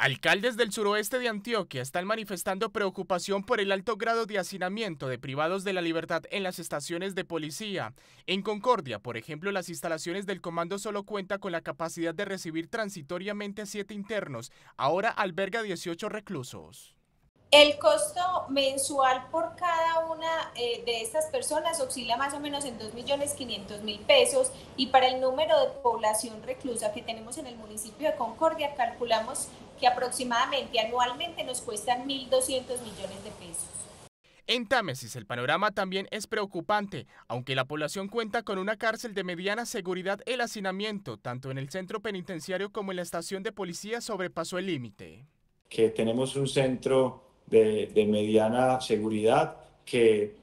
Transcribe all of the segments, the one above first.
Alcaldes del suroeste de Antioquia están manifestando preocupación por el alto grado de hacinamiento de privados de la libertad en las estaciones de policía. En Concordia, por ejemplo, las instalaciones del comando solo cuenta con la capacidad de recibir transitoriamente siete internos, ahora alberga 18 reclusos. El costo mensual por cada una eh, de estas personas oscila más o menos en 2.500.000 pesos y para el número de población reclusa que tenemos en el municipio de Concordia calculamos que aproximadamente anualmente nos cuestan 1.200 millones de pesos. En Támesis el panorama también es preocupante, aunque la población cuenta con una cárcel de mediana seguridad, el hacinamiento, tanto en el centro penitenciario como en la estación de policía, sobrepasó el límite. Que tenemos un centro de, mediana seguridad que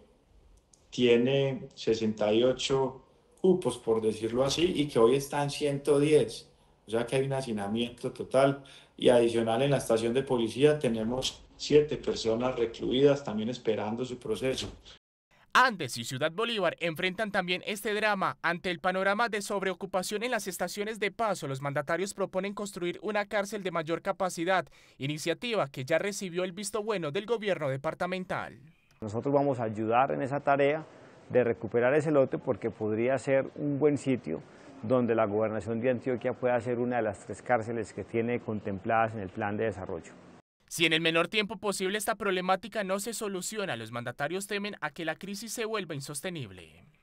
tiene 68 cupos, por decirlo así, y que hoy está en 110. O sea que hay un hacinamiento total. Y adicional en la estación de policía tenemos siete personas recluidas también esperando su proceso. Andes y Ciudad Bolívar enfrentan también este drama. Ante el panorama de sobreocupación en las estaciones de paso, los mandatarios proponen construir una cárcel de mayor capacidad, iniciativa que ya recibió el visto bueno del gobierno departamental. Nosotros vamos a ayudar en esa tarea de recuperar ese lote porque podría ser un buen sitio donde la gobernación de Antioquia pueda ser una de las tres cárceles que tiene contempladas en el plan de desarrollo. Si en el menor tiempo posible esta problemática no se soluciona, los mandatarios temen a que la crisis se vuelva insostenible.